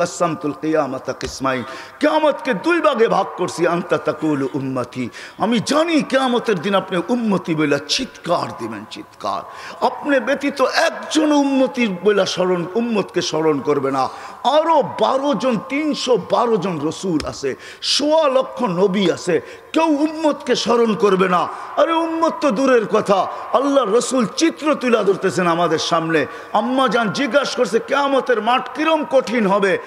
কেয়ামতকে দুই ভাগে ভাগ করছি আন্তা তাকুল উন্মতি আমি জানি কেয়ামতের দিন আপনি উন্মতি বইলা চিৎকার দিবেন চিৎকার আপনি ব্যতীত একজন উম্মতির বইলা স্মরণ উম্মতকে স্মরণ করবে না আরও বারো জন তিনশো বারো জন রসুল আছে সোয়া লক্ষ নবী আছে কেউ উম্মতকে স্মরণ করবে না আরে উম্মত তো দূরের কথা আল্লাহ রসুল চিত্র তুলে ধরতেছেন আমাদের সামনে আম্মা যান জিজ্ঞাসা করছে কেয়ামতের মাঠ কিরম কঠিন হবে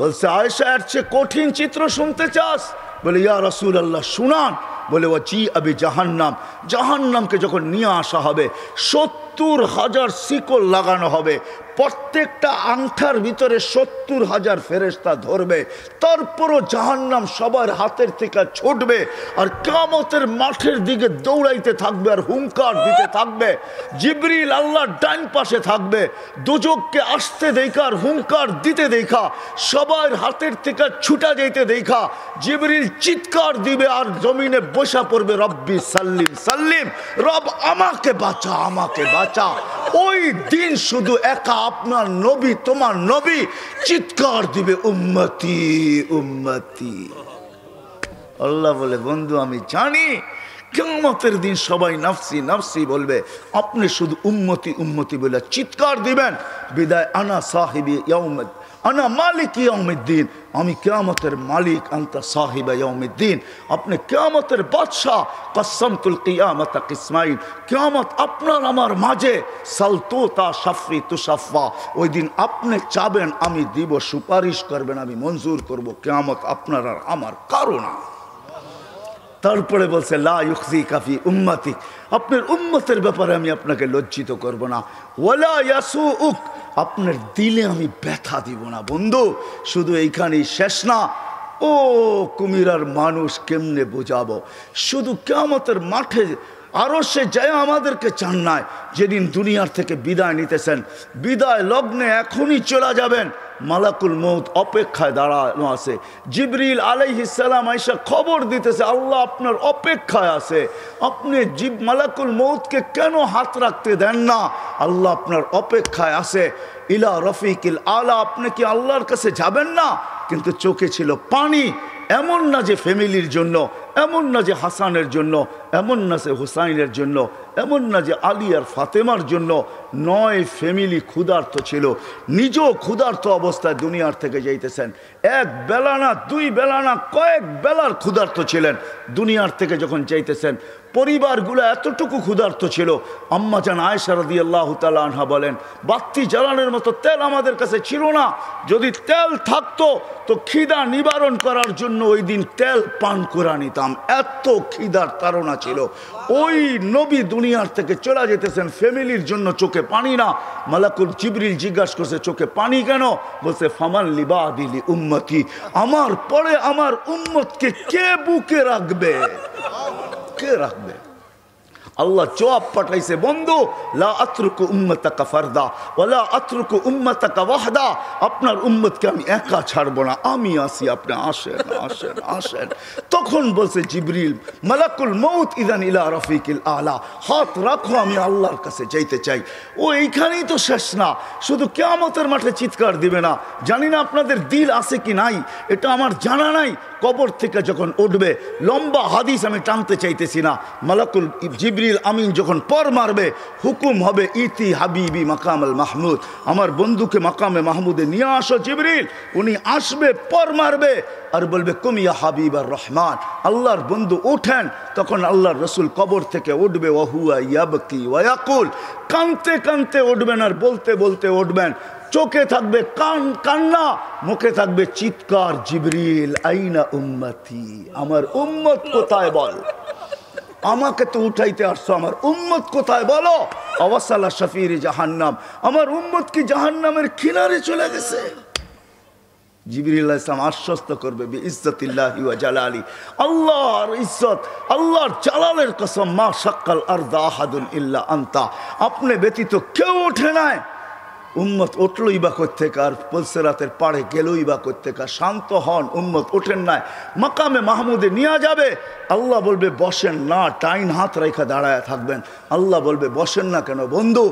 বলছে আয়সা এর চেয়ে কঠিন চিত্র শুনতে চাস বলে ইয়া রসুল আল্লাহ শুনান বলে ও চি আবি জাহান্নাম জাহান্নামকে যখন নিয়ে আসা হবে সত্তর হাজার শিকল লাগানো হবে প্রত্যেকটা আংঠার ভিতরে সত্তর হাজার ফেরেস্তা ধরবে তারপরও জাহান্নাম সবার হাতের থেকে ছুটবে আর কামতের মাঠের দিকে দৌড়াইতে থাকবে আর হুঙ্কার দিতে থাকবে জিবরিল আল্লাহর ডাইন পাশে থাকবে দুজককে আসতে দেখা আর হুঙ্কার দিতে দেখা সবার হাতের থেকে ছুটা যেতে দেখা জিবরিল চিৎকার দিবে আর জমিনে বসা পড়বে রব্বি সাল্লিম সাল্লিম রব আমাকে বাঁচা আমাকে বাঁচা ওই দিন শুধু একা আপনার নবী তোমার নবী চিৎকার দিবে উম্মতি উম্মতি আল্লাহ বলে বন্ধু আমি জানি কেমতের দিন সবাই নাফসি নাফসি বলবে আপনি শুধু উন্মতি উন্মতি বলে চিৎকার দিবেন বিদায় আনা সাহেবী আনা মালিক ইয়মিদ্দিন আমি কেয়ামতের মালিক আন্তা সাহিব ইয়মিদ্দিন আপনি কেয়ামতের বাদশাহ কসমতুল কিয়ামত ইসমাইল কেয়ামত আপনার আমার মাঝে সালতোতা তা সাফরি তুসাফা ওই দিন আপনি চাবেন আমি দিব সুপারিশ করবেন আমি মঞ্জুর করব কেয়ামত আপনার আর আমার কারো না তারপরে বলছে লাখি কাফি উম্মাতি আপনার উম্মতের ব্যাপারে আমি আপনাকে লজ্জিত করব না ওলা ইয়াসু উক আপনার দিলে আমি ব্যথা দিব না বন্ধু শুধু এইখানেই শেষ না ও কুমিরার মানুষ কেমনে বোঝাবো শুধু কেমতের মাঠে আরও সে যায় আমাদেরকে চান নাই যেদিন দুনিয়ার থেকে বিদায় নিতেছেন বিদায় লগ্নে এখনই চলে যাবেন মালাকুল মৌত অপেক্ষায় দাঁড়ানো আছে জিবরিল আলাইহিসাল্লাম আইসা খবর দিতেছে আল্লাহ আপনার অপেক্ষায় আছে আপনি জিব মালাকুল মৌতকে কেন হাত রাখতে দেন না আল্লাহ আপনার অপেক্ষায় আছে ইলা রফিকিল আলা আপনি কি আল্লাহর কাছে যাবেন না কিন্তু চোখে ছিল পানি এমন না যে ফ্যামিলির জন্য এমন না যে হাসানের জন্য এমন না সে হুসাইনের জন্য এমন না যে আলী আর ফাতেমার জন্য নয় ফ্যামিলি ক্ষুধার্ত ছিল নিজেও ক্ষুধার্ত অবস্থায় দুনিয়ার থেকে যাইতেছেন এক বেলা না দুই বেলা না কয়েক বেলার ক্ষুধার্ত ছিলেন দুনিয়ার থেকে যখন যাইতেছেন পরিবারগুলো এতটুকু ক্ষুধার্ত ছিল আম্মা যান আয়সারদি আল্লাহ আনহা বলেন বাত্তি জ্বালানোর মতো তেল আমাদের কাছে ছিল না যদি তেল থাকতো তো খিদা নিবারণ করার জন্য ওই দিন তেল পান করে নিতাম এত খিদার তারা ছিল ওই নবী দুনিয়ার থেকে চলে যেতেছেন ফ্যামিলির জন্য চোখে পানি না মালাকুল চিবরিল জিজ্ঞাসা করছে চোখে পানি কেন বলছে ফামান লিবা দিলি উম্মতি আমার পরে আমার উম্মতকে কে বুকে রাখবে কে রাখবে আল্লাহ জবাব পাঠাইছে বন্ধু লা আতরুক উম্মতাকা ফারদা ওলা আতরুক উম্মতাকা ওয়াহদা আপনার উম্মতকে আমি একা ছাড়বো না আমি আসি আপনি আসেন আসেন আসেন তখন বলছে জিবরিল মালাকুল মৌত ইদান ইলা রফিকিল আলা হাত রাখো আমি আল্লাহর কাছে যাইতে চাই ও এইখানেই তো শেষ না শুধু কেয়ামতের মাঠে চিৎকার দিবে না জানি না আপনাদের দিল আছে কি নাই এটা আমার জানা নাই কবর থেকে যখন উঠবে লম্বা হাদিস আমি টানতে চাইতেছি না মালাকুল জিবরিল আমিন যখন পর মারবে হুকুম হবে ইতি হাবিবি মাকাম আল মাহমুদ আমার বন্ধুকে মাকামে মাহমুদে নিয়ে আসো জিবরিল উনি আসবে পর মারবে আর বলবে কুমিয়া হাবিব আর রহমান আল্লাহর বন্ধু ওঠেন তখন আল্লাহর রসুল কবর থেকে উঠবে ওহুয়া ইয়াবকি ওয়াকুল কানতে কানতে উঠবেন আর বলতে বলতে উঠবেন চোখে থাকবে কান কান্না মুখে থাকবে চিৎকার জিবরিল আইনা উম্মতি আমার উম্মত কোথায় বল আমাকে তো উঠাইতে আসছো আমার উম্মত কোথায় বলো অবসাল্লা শফির জাহান্নাম আমার উম্মত কি জাহান্নামের কিনারে চলে গেছে জিবিরুল্লাহ আশ্বস্ত করবে ইজ্জতিল্লাহি আল্লাহর ইজ্জত আল্লাহর মা আন্তা আপনি ব্যতীত কেউ ওঠে নাই উম্মত উঠলই বা করতে কার পলসেরাতের পাড়ে গেলই বা করতে কার শান্ত হন উম্মত ওঠেন নাই মাকামে মাহমুদে নিয়ে যাবে আল্লাহ বলবে বসেন না টাইন হাত রেখা দাঁড়ায় থাকবেন আল্লাহ বলবে বসেন না কেন বন্ধু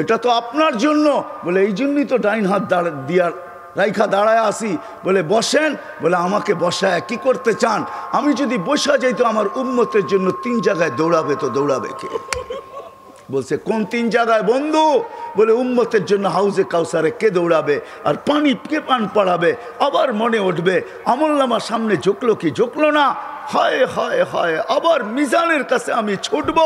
এটা তো আপনার জন্য বলে এই জন্যই তো ডাইন হাত দাঁড়া দিয়ার রাইখা দাঁড়ায় আসি বলে বসেন বলে আমাকে বসায় কি করতে চান আমি যদি বসা যাই তো আমার উন্মতের জন্য তিন জায়গায় দৌড়াবে তো দৌড়াবে কে বলছে কোন তিন জায়গায় বন্ধু বলে উম্মতের জন্য হাউজে কাউসারে কে দৌড়াবে আর পানি কে পান পড়াবে আবার মনে উঠবে আমল নামার সামনে ঝুঁকলো কি ঝুঁকলো না হায় হায় হায় আবার মিজানের কাছে আমি ছুটব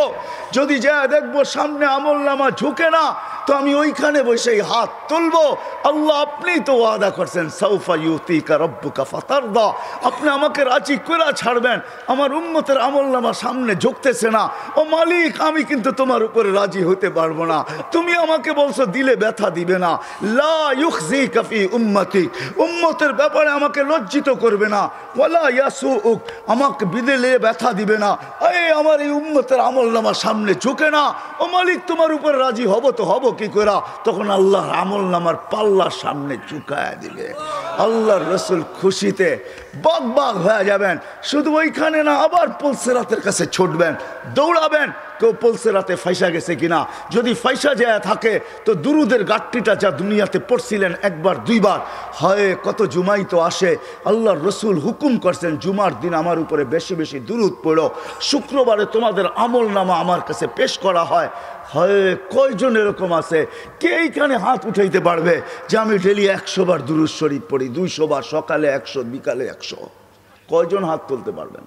যদি যা দেখবো সামনে আমল নামা ঝুঁকে না তো আমি ওইখানে বসেই হাত তুলবো আল্লাহ আপনি তো ওয়াদা করছেন সৌফা ইউতি কারব্বুকা ফাতার দা আপনি আমাকে রাজি করে ছাড়বেন আমার উন্মতের আমল নামার সামনে ঝুঁকতেছে না ও মালিক আমি কিন্তু তোমার উপরে রাজি হতে পারবো না তুমি আমাকে বলছো দিলে ব্যথা দিবে না লা ইউখজি কাফি উম্মতি উম্মতের ব্যাপারে আমাকে লজ্জিত করবে না ওলা ইয়াসু উক আমাকে বিদেলে ব্যথা দিবে না এই আমার এই উম্মতের আমল নামার সামনে ঝুঁকে না ও মালিক তোমার উপরে রাজি হব তো হব কি করা তখন আল্লাহর আমল নামার পাল আল্লাহ সামনে চুকায় দিবে আল্লাহর রসুল খুশিতে বাগ বাঘ হয়ে যাবেন শুধু ওইখানে না আবার পুলসেরাতের কাছে ছুটবেন দৌড়াবেন কেউ পুলসেরাতে ফাইসা গেছে কিনা যদি ফাইসা যায় থাকে তো দুরুদের গাঠটিটা যা দুনিয়াতে পড়ছিলেন একবার দুইবার হয় কত জুমাই তো আসে আল্লাহর রসুল হুকুম করছেন জুমার দিন আমার উপরে বেশি বেশি দুরুদ পড়ো শুক্রবারে তোমাদের আমল নামা আমার কাছে পেশ করা হয় হয় কয়জন এরকম আছে কে এইখানে হাত উঠাইতে পারবে যে আমি ডেলি একশোবার দুরুদ শরীফ পড়ি করি দুইশো বার সকালে একশো বিকালে একশো কয়জন হাত তুলতে পারবেন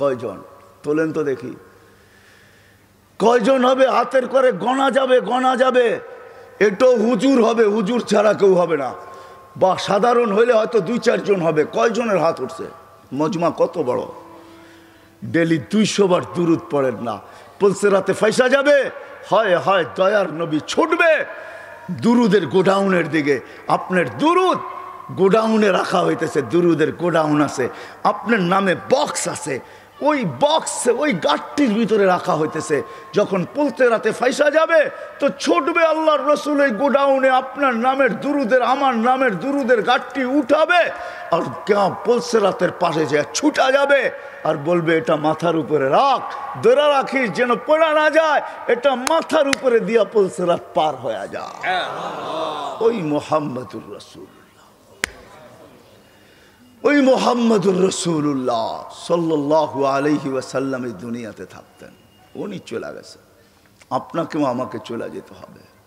কয়জন তোলেন তো দেখি কয়জন হবে হাতের করে গণা যাবে গণা যাবে এটাও হুজুর হবে হুজুর ছাড়া কেউ হবে না বা সাধারণ হইলে হয়তো দুই চারজন হবে কয়জনের হাত উঠছে মজমা কত বড় ডেলি দুইশো বার দূরত পড়েন না পুলসের রাতে ফাইসা যাবে হয় হয় দয়ার নবী ছুটবে দুরুদের গোডাউনের দিকে আপনার দুরুদ গোডাউনে রাখা হইতেছে দুরুদের গোডাউন আছে আপনার নামে বক্স আছে ওই বক্সে ওই গাঠটির ভিতরে রাখা হইতেছে যখন পুলতে রাতে ফাইসা যাবে তো ছুটবে আল্লাহর রসুল এই গোডাউনে আপনার নামের দুরুদের আমার নামের দুরুদের গাঠটি উঠাবে আর কেউ পলসে রাতের পাশে যে ছুটা যাবে আর বলবে এটা মাথার উপরে রাখ দোরা রাখিস যেন পড়া না যায় এটা মাথার উপরে দিয়া পলসে রাত পার হয়ে যায় হ্যাঁ, হ্যাঁ, হ্যাঁ। ওই মোহাম্মদুর রসুল اوی محمد الرسول اللہ صلی اللہ علیہ وسلم دنیا انی چلا گیس آپ کے وہاں کے چلا جاتے